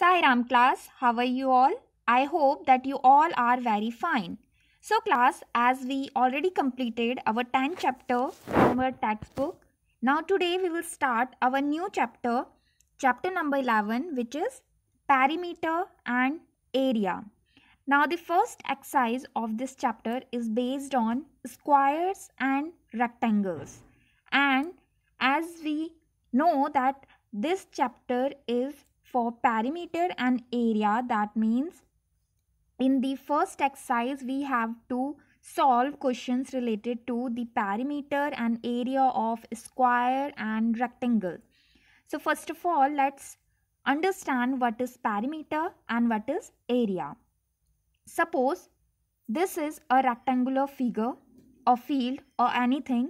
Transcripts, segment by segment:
Ram class, how are you all? I hope that you all are very fine. So class, as we already completed our 10th chapter from our textbook, now today we will start our new chapter, chapter number 11 which is perimeter and area. Now the first exercise of this chapter is based on squares and rectangles and as we know that this chapter is for perimeter and area that means in the first exercise we have to solve questions related to the perimeter and area of square and rectangle so first of all let's understand what is perimeter and what is area suppose this is a rectangular figure or field or anything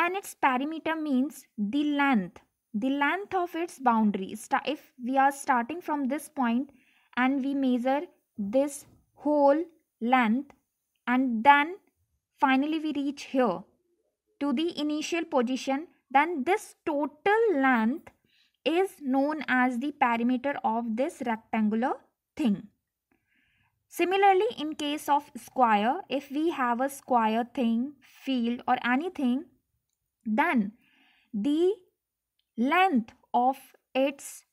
then its perimeter means the length the length of its boundary. If we are starting from this point and we measure this whole length and then finally we reach here to the initial position then this total length is known as the perimeter of this rectangular thing. Similarly, in case of square, if we have a square thing, field or anything, then the length of its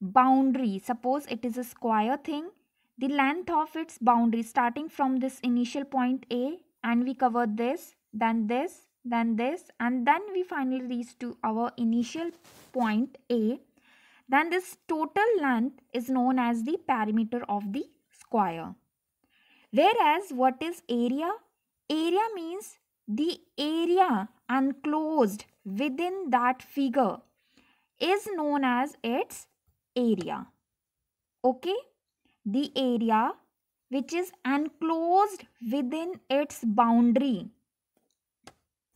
boundary suppose it is a square thing the length of its boundary starting from this initial point a and we cover this then this then this and then we finally reach to our initial point a then this total length is known as the perimeter of the square whereas what is area area means the area enclosed within that figure is known as its area. Okay. The area which is enclosed within its boundary.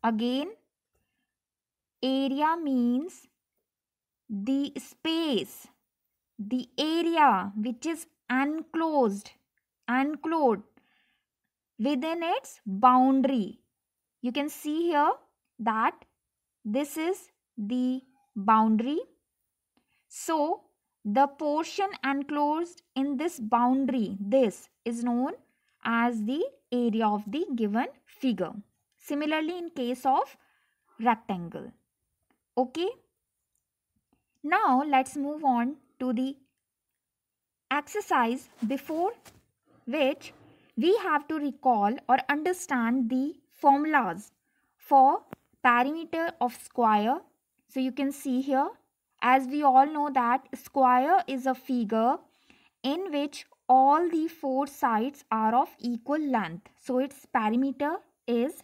Again, area means the space, the area which is enclosed, enclosed within its boundary. You can see here that this is the boundary. So, the portion enclosed in this boundary, this is known as the area of the given figure. Similarly, in case of rectangle. Okay. Now, let's move on to the exercise before which we have to recall or understand the formulas for perimeter of square so you can see here, as we all know that square is a figure in which all the four sides are of equal length. So its perimeter is,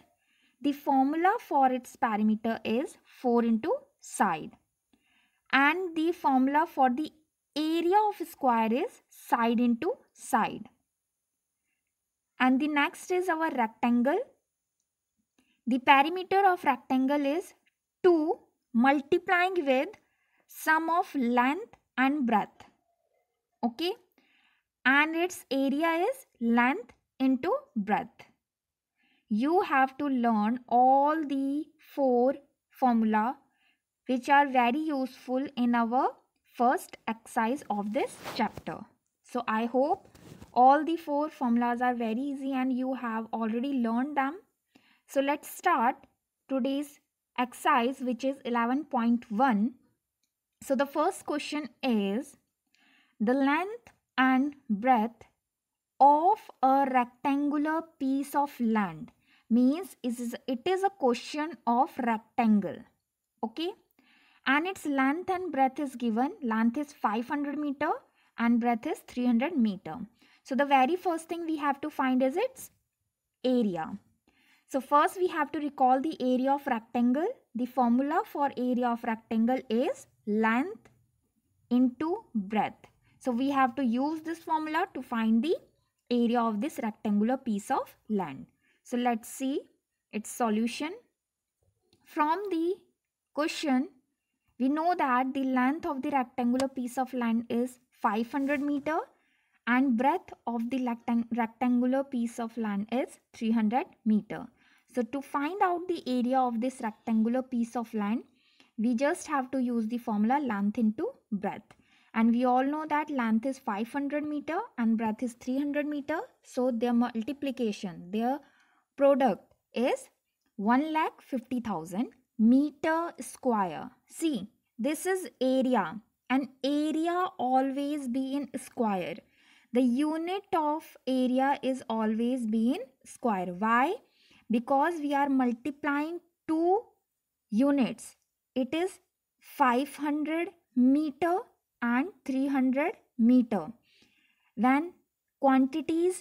the formula for its perimeter is 4 into side. And the formula for the area of square is side into side. And the next is our rectangle. The perimeter of rectangle is 2 multiplying with sum of length and breadth okay and its area is length into breadth you have to learn all the four formula which are very useful in our first exercise of this chapter so i hope all the four formulas are very easy and you have already learned them so let's start today's exercise which is 11.1. So the first question is the length and breadth of a rectangular piece of land means it is, it is a question of rectangle okay and its length and breadth is given length is 500 meter and breadth is 300 meter so the very first thing we have to find is its area so first we have to recall the area of rectangle. The formula for area of rectangle is length into breadth. So we have to use this formula to find the area of this rectangular piece of land. So let's see its solution. From the question, we know that the length of the rectangular piece of land is 500 meter and breadth of the rectangular piece of land is 300 meter. So to find out the area of this rectangular piece of land, we just have to use the formula length into breadth. And we all know that length is 500 meter and breadth is 300 meter. So their multiplication, their product is 1 lakh 50,000 meter square. See, this is area and area always be in square. The unit of area is always be in square. Why? because we are multiplying two units it is 500 meter and 300 meter when quantities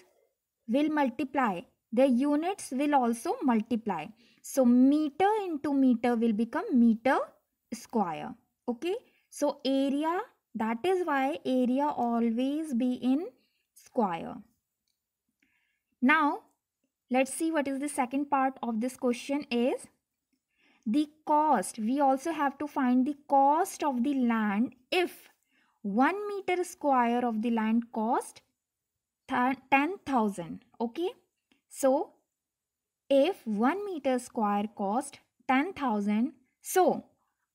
will multiply the units will also multiply so meter into meter will become meter square okay so area that is why area always be in square now Let's see what is the second part of this question is the cost. We also have to find the cost of the land if 1 meter square of the land cost 10,000. Okay. So, if 1 meter square cost 10,000, so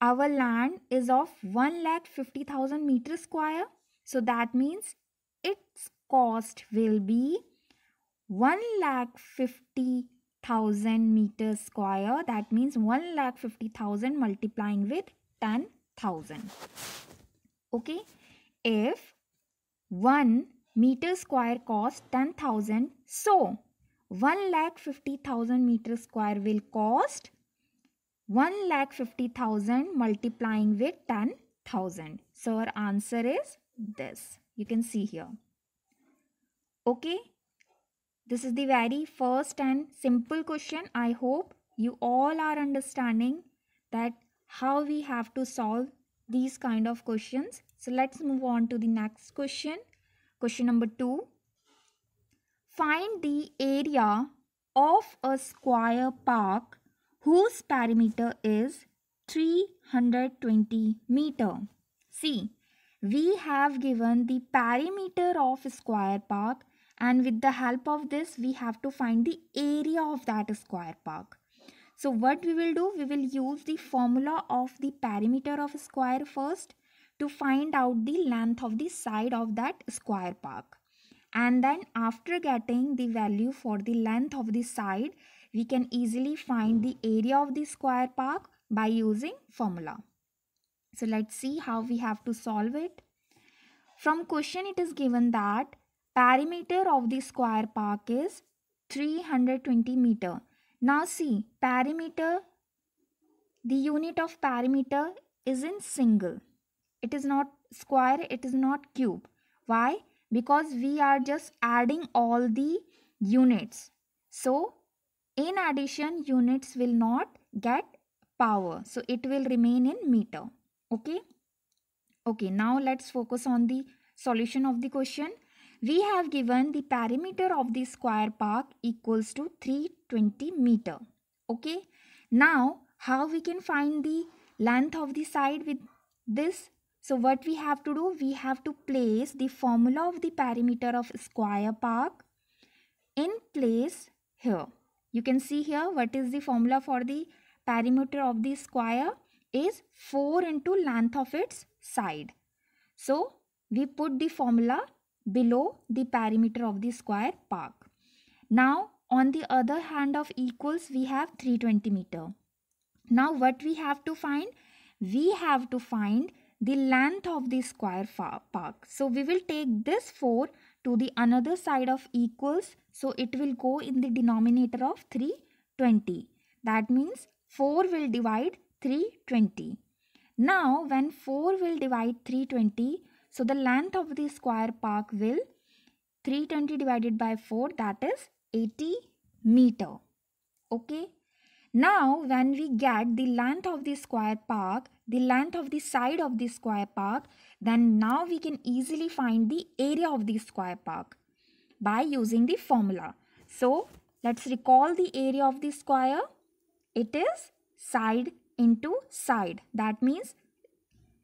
our land is of 1,50,000 meter square. So, that means its cost will be one lakh fifty thousand meters square that means one lakh fifty thousand multiplying with ten thousand okay if one meter square costs ten thousand so one lakh fifty thousand meter square will cost one lakh fifty thousand multiplying with ten thousand so our answer is this you can see here okay this is the very first and simple question. I hope you all are understanding that how we have to solve these kind of questions. So let's move on to the next question. Question number 2. Find the area of a square park whose perimeter is 320 meter. See, we have given the perimeter of square park and with the help of this we have to find the area of that square park so what we will do we will use the formula of the perimeter of square first to find out the length of the side of that square park and then after getting the value for the length of the side we can easily find the area of the square park by using formula. So let's see how we have to solve it. From question it is given that Perimeter of the square park is 320 meter. Now see, perimeter, the unit of perimeter is in single. It is not square, it is not cube. Why? Because we are just adding all the units. So, in addition, units will not get power. So, it will remain in meter. Okay? Okay, now let's focus on the solution of the question. We have given the perimeter of the square park equals to 320 meter. Okay. Now, how we can find the length of the side with this? So, what we have to do? We have to place the formula of the perimeter of square park in place here. You can see here what is the formula for the perimeter of the square is 4 into length of its side. So, we put the formula below the perimeter of the square park. Now on the other hand of equals we have 320 meter. Now what we have to find? We have to find the length of the square park. So we will take this 4 to the another side of equals. So it will go in the denominator of 320. That means 4 will divide 320. Now when 4 will divide 320 so the length of the square park will 320 divided by 4 that is 80 meter. Okay. Now when we get the length of the square park, the length of the side of the square park, then now we can easily find the area of the square park by using the formula. So let's recall the area of the square. It is side into side. That means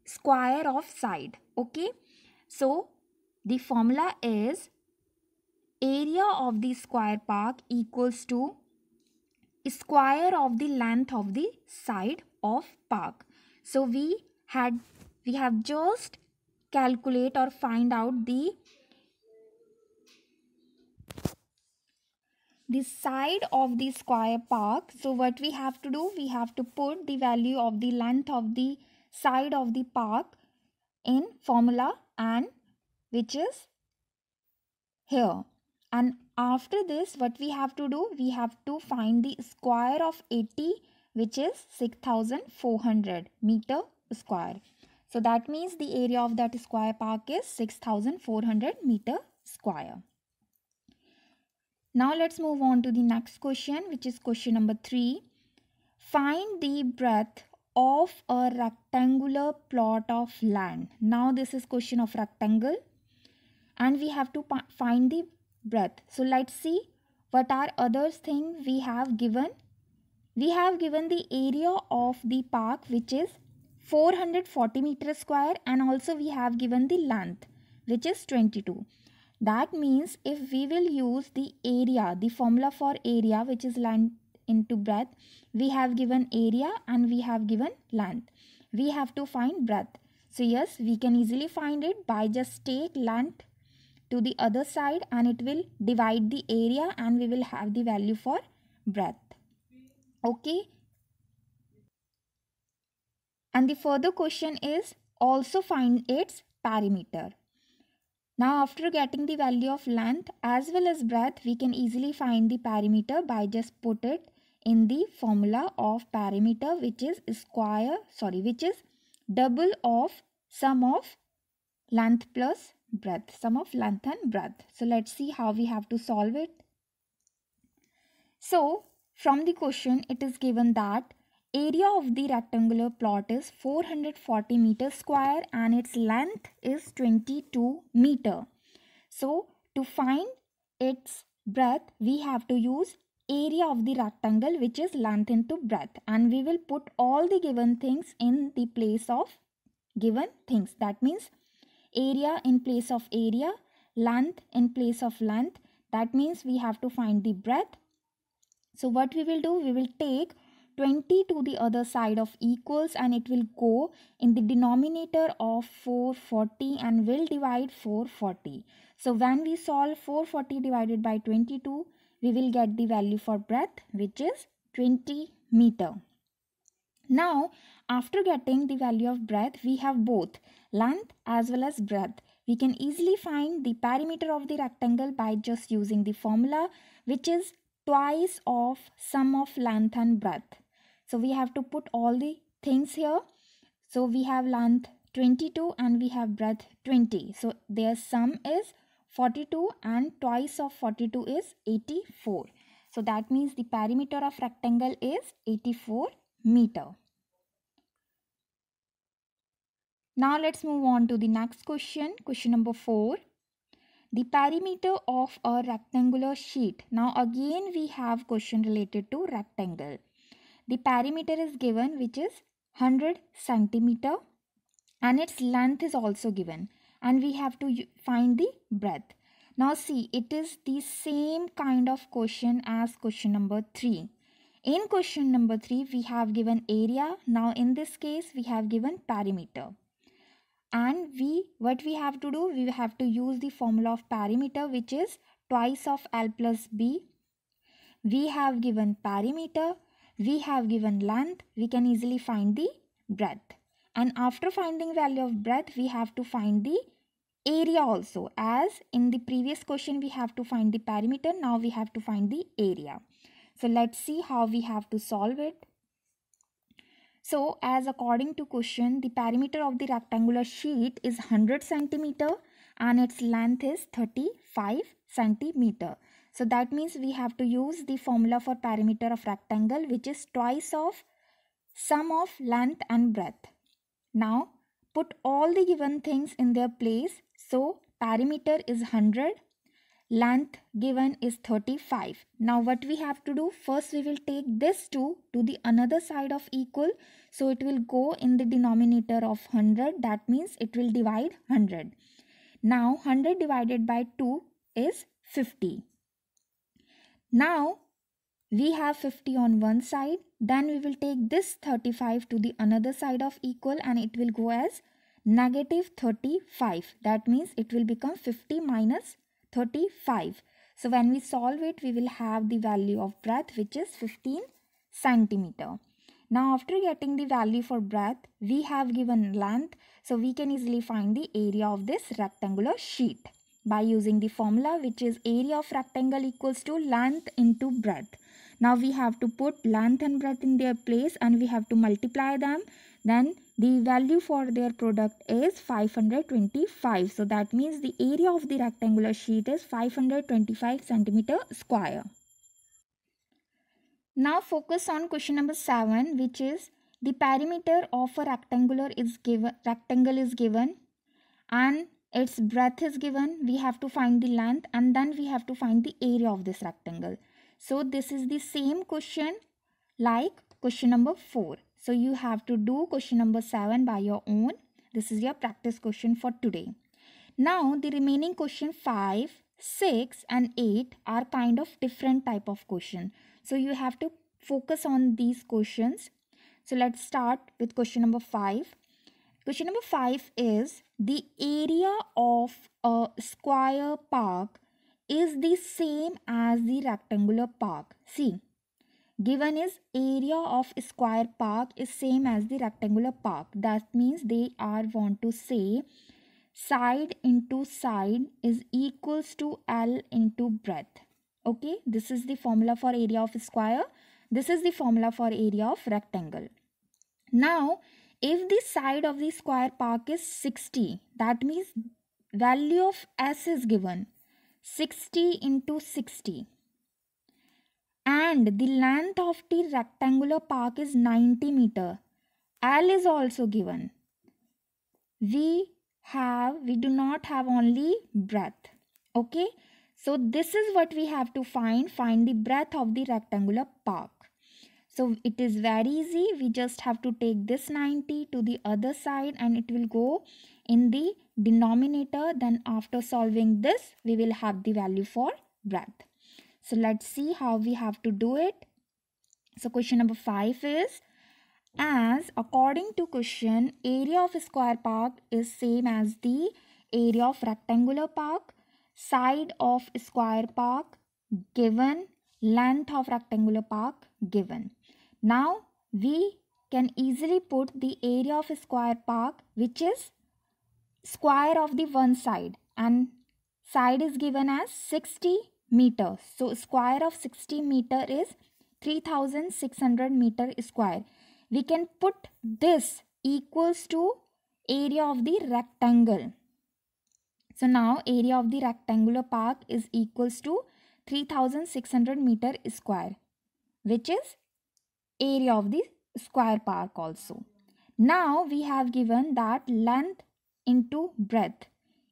square of side. Okay. So, the formula is area of the square park equals to square of the length of the side of park. So, we had we have just calculate or find out the the side of the square park so what we have to do we have to put the value of the length of the side of the park in formula and which is here and after this what we have to do we have to find the square of 80 which is 6400 meter square so that means the area of that square park is 6400 meter square now let's move on to the next question which is question number 3 find the breadth of a rectangular plot of land. Now this is question of rectangle and we have to find the breadth. So let's see what are other thing we have given. We have given the area of the park which is 440 meter square and also we have given the length which is 22. That means if we will use the area, the formula for area which is length into breadth. We have given area and we have given length. We have to find breadth. So yes, we can easily find it by just take length to the other side and it will divide the area and we will have the value for breadth. Okay. And the further question is also find its perimeter. Now after getting the value of length as well as breadth, we can easily find the perimeter by just put it in the formula of perimeter which is square, sorry, which is double of sum of length plus breadth, sum of length and breadth. So let's see how we have to solve it. So from the question, it is given that Area of the rectangular plot is 440 meter square and its length is 22 meter. So to find its breadth we have to use area of the rectangle which is length into breadth and we will put all the given things in the place of given things that means area in place of area length in place of length that means we have to find the breadth so what we will do we will take 20 to the other side of equals and it will go in the denominator of 440 and will divide 440. So when we solve 440 divided by 22, we will get the value for breadth which is 20 meter. Now, after getting the value of breadth, we have both length as well as breadth. We can easily find the perimeter of the rectangle by just using the formula which is twice of sum of length and breadth so we have to put all the things here so we have length 22 and we have breadth 20 so their sum is 42 and twice of 42 is 84 so that means the perimeter of rectangle is 84 meter now let's move on to the next question question number 4 the perimeter of a rectangular sheet. Now again we have question related to rectangle. The perimeter is given which is 100 centimeter and its length is also given and we have to find the breadth. Now see it is the same kind of question as question number 3. In question number 3 we have given area. Now in this case we have given perimeter and we what we have to do we have to use the formula of perimeter which is twice of l plus b we have given perimeter we have given length we can easily find the breadth and after finding value of breadth we have to find the area also as in the previous question we have to find the perimeter now we have to find the area so let's see how we have to solve it so as according to question, the perimeter of the rectangular sheet is 100 centimeter and its length is 35 centimeter. So that means we have to use the formula for perimeter of rectangle which is twice of sum of length and breadth. Now put all the given things in their place. So perimeter is 100 length given is 35 now what we have to do first we will take this 2 to the another side of equal so it will go in the denominator of 100 that means it will divide 100 now 100 divided by 2 is 50 now we have 50 on one side then we will take this 35 to the another side of equal and it will go as negative 35 that means it will become 50 minus 35. So when we solve it, we will have the value of breadth which is 15 centimeter. Now after getting the value for breadth, we have given length. So we can easily find the area of this rectangular sheet by using the formula which is area of rectangle equals to length into breadth. Now we have to put length and breadth in their place and we have to multiply them. Then the value for their product is 525 so that means the area of the rectangular sheet is 525 centimeter square now focus on question number 7 which is the perimeter of a rectangular is given rectangle is given and its breadth is given we have to find the length and then we have to find the area of this rectangle so this is the same question like question number 4 so you have to do question number 7 by your own. This is your practice question for today. Now the remaining question 5, 6 and 8 are kind of different type of question. So you have to focus on these questions. So let's start with question number 5. Question number 5 is the area of a square park is the same as the rectangular park. See, given is area of square park is same as the rectangular park that means they are want to say side into side is equals to L into breadth okay this is the formula for area of square this is the formula for area of rectangle now if the side of the square park is 60 that means value of s is given 60 into 60 and the length of the rectangular park is 90 meter. L is also given. We have, we do not have only breadth. Okay. So this is what we have to find, find the breadth of the rectangular park. So it is very easy. We just have to take this 90 to the other side and it will go in the denominator. Then after solving this, we will have the value for breadth. So let's see how we have to do it. So question number 5 is as according to question area of square park is same as the area of rectangular park side of square park given length of rectangular park given. Now we can easily put the area of square park which is square of the one side and side is given as 60 meters. So square of 60 meter is 3600 meter square. We can put this equals to area of the rectangle. So now area of the rectangular park is equals to 3600 meter square which is area of the square park also. Now we have given that length into breadth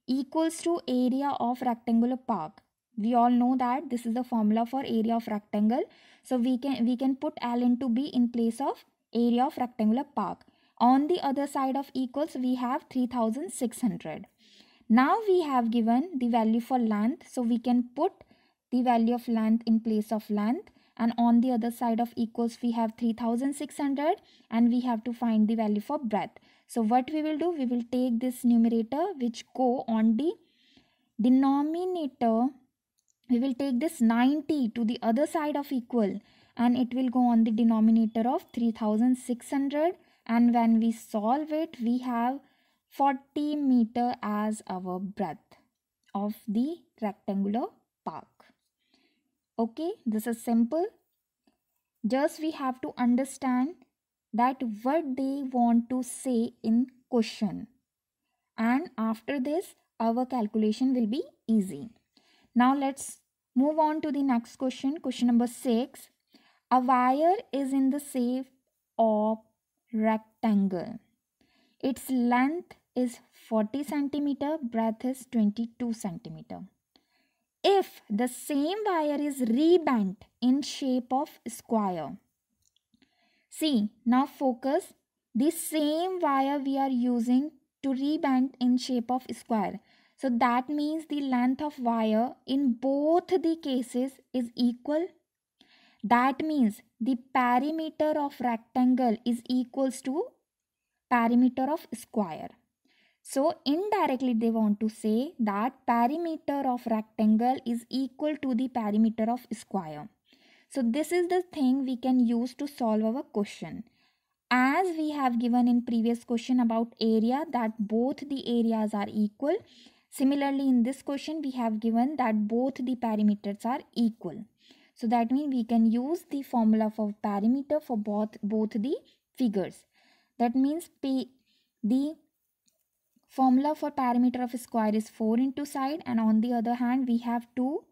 equals to area of rectangular park we all know that this is the formula for area of rectangle so we can we can put l into b in place of area of rectangular park on the other side of equals we have 3600 now we have given the value for length so we can put the value of length in place of length and on the other side of equals we have 3600 and we have to find the value for breadth so what we will do we will take this numerator which go on the denominator we will take this 90 to the other side of equal and it will go on the denominator of 3600 and when we solve it we have 40 meter as our breadth of the rectangular park okay this is simple just we have to understand that what they want to say in question and after this our calculation will be easy now let's move on to the next question. Question number 6. A wire is in the shape of rectangle. Its length is 40 centimeter, breadth is 22 centimeter. If the same wire is rebent in shape of square. See, now focus. The same wire we are using to rebent in shape of square. So that means the length of wire in both the cases is equal. That means the perimeter of rectangle is equals to perimeter of square. So indirectly they want to say that perimeter of rectangle is equal to the perimeter of square. So this is the thing we can use to solve our question. As we have given in previous question about area that both the areas are equal Similarly, in this question, we have given that both the parameters are equal. So that means we can use the formula for parameter for both, both the figures. That means p, the formula for parameter of square is 4 into side and on the other hand we have 2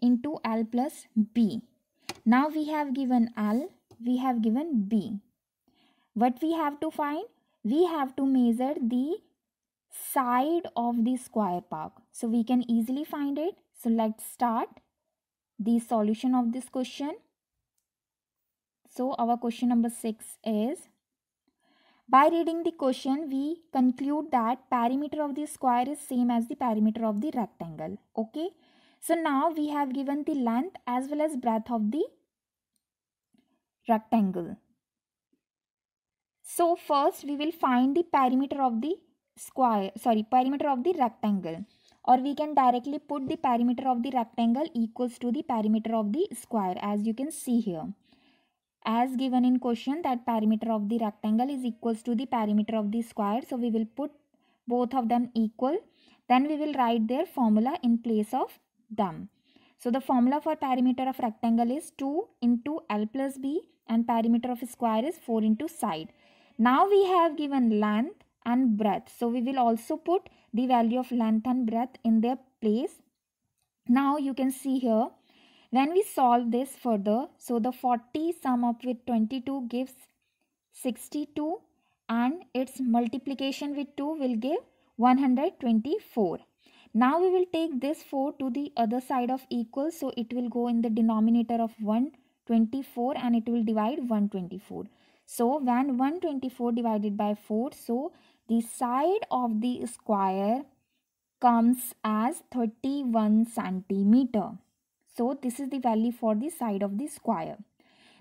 into L plus B. Now we have given L, we have given B. What we have to find? We have to measure the side of the square park. So we can easily find it. So let's start the solution of this question. So our question number 6 is by reading the question we conclude that perimeter of the square is same as the perimeter of the rectangle. Okay. So now we have given the length as well as breadth of the rectangle. So first we will find the perimeter of the square sorry perimeter of the rectangle or we can directly put the perimeter of the rectangle equals to the perimeter of the square as you can see here as given in question that perimeter of the rectangle is equals to the perimeter of the square so we will put both of them equal then we will write their formula in place of them so the formula for perimeter of rectangle is 2 into L plus B and perimeter of square is 4 into side. Now we have given length and breadth. So we will also put the value of length and breadth in their place. Now you can see here when we solve this further so the 40 sum up with 22 gives 62 and its multiplication with 2 will give 124. Now we will take this 4 to the other side of equal so it will go in the denominator of 124 and it will divide 124. So when 124 divided by 4 so the side of the square comes as 31 centimeter. So this is the value for the side of the square.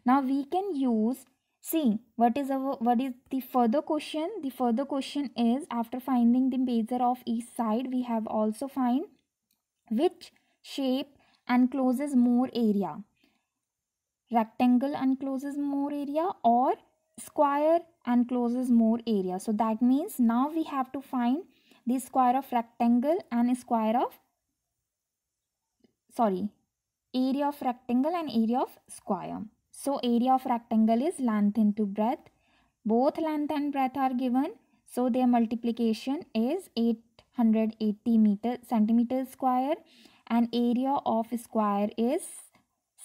Now we can use see what is our what is the further question the further question is after finding the measure of each side we have also find which shape encloses more area rectangle encloses more area or square and closes more area. So that means now we have to find the square of rectangle and square of sorry area of rectangle and area of square. So area of rectangle is length into breadth. Both length and breadth are given. So their multiplication is 880 meter centimeter square and area of square is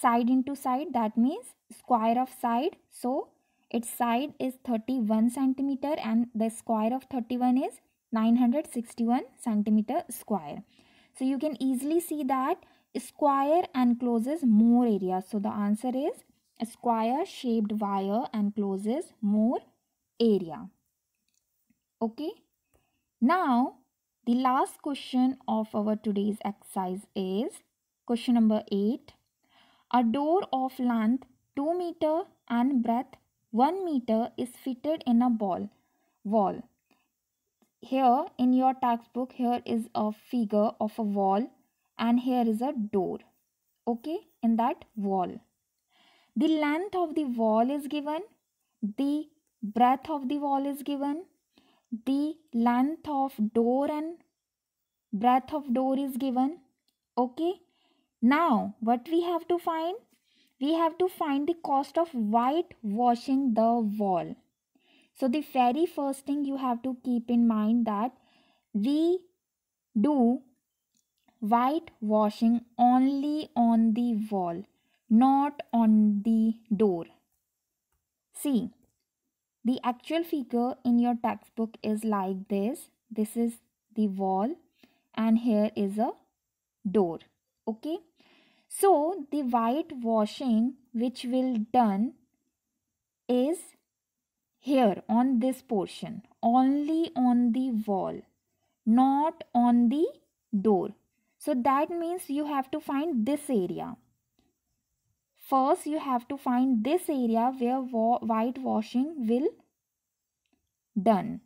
side into side that means square of side so its side is 31 centimeter and the square of 31 is 961 centimeter square. So you can easily see that square encloses more area. So the answer is a square shaped wire encloses more area. Okay. Now the last question of our today's exercise is question number 8. A door of length 2 meter and breadth 1 meter is fitted in a ball wall. Here in your textbook here is a figure of a wall and here is a door. Okay in that wall. The length of the wall is given. The breadth of the wall is given. The length of door and breadth of door is given. Okay. Now what we have to find? we have to find the cost of whitewashing the wall. So the very first thing you have to keep in mind that we do whitewashing only on the wall, not on the door. See, the actual figure in your textbook is like this. This is the wall and here is a door. Okay. So the white washing which will done is here on this portion only on the wall not on the door. So that means you have to find this area. First you have to find this area where white washing will done.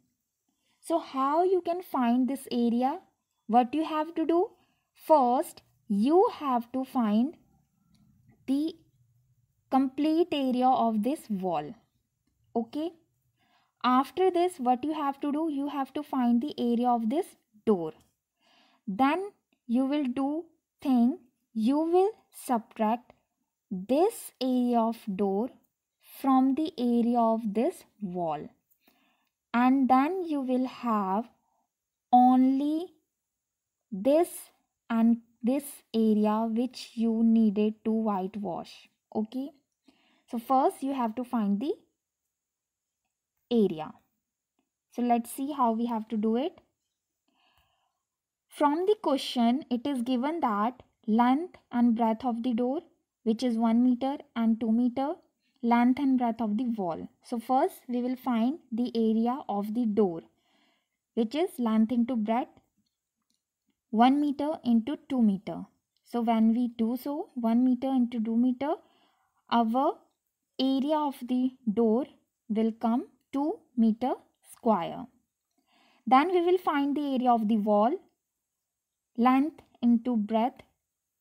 So how you can find this area? What you have to do? First you have to find the complete area of this wall okay after this what you have to do you have to find the area of this door then you will do thing you will subtract this area of door from the area of this wall and then you will have only this and this area which you needed to whitewash okay so first you have to find the area so let's see how we have to do it from the question it is given that length and breadth of the door which is 1 meter and 2 meter length and breadth of the wall so first we will find the area of the door which is length into breadth 1 meter into 2 meter. So when we do so, 1 meter into 2 meter, our area of the door will come 2 meter square. Then we will find the area of the wall, length into breadth,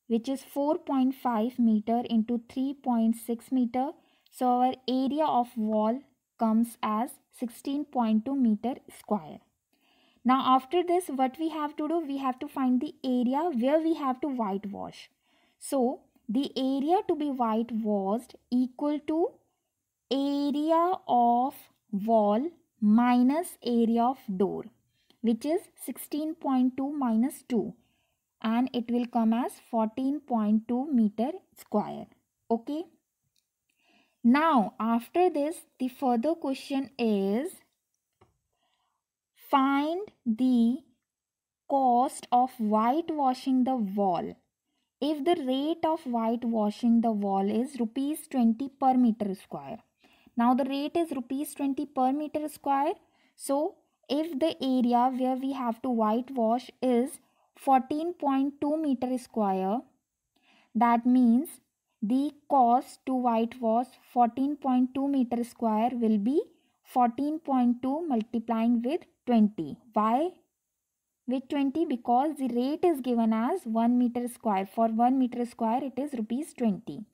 which is 4.5 meter into 3.6 meter. So our area of wall comes as 16.2 meter square. Now after this what we have to do we have to find the area where we have to whitewash. So the area to be whitewashed equal to area of wall minus area of door which is 16.2 minus 2 and it will come as 14.2 meter square okay now after this the further question is Find the cost of whitewashing the wall. If the rate of whitewashing the wall is rupees 20 per meter square. Now the rate is rupees 20 per meter square. So if the area where we have to whitewash is 14.2 meter square, that means the cost to whitewash 14.2 meter square will be 14.2 multiplying with 20. Why? With 20 because the rate is given as 1 meter square. For 1 meter square it is rupees 20.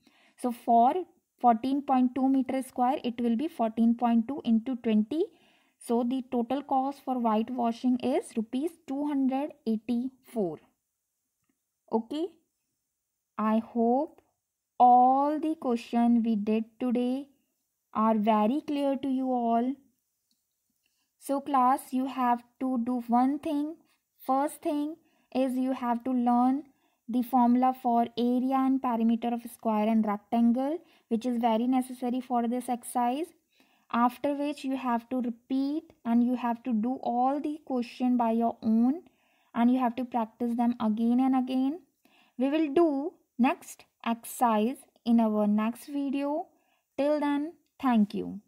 So for 14.2 meter square it will be 14.2 into 20. So the total cost for whitewashing is rupees 284. Okay. I hope all the question we did today are very clear to you all. So class, you have to do one thing. First thing is you have to learn the formula for area and perimeter of square and rectangle which is very necessary for this exercise. After which you have to repeat and you have to do all the question by your own and you have to practice them again and again. We will do next exercise in our next video. Till then, Thank you.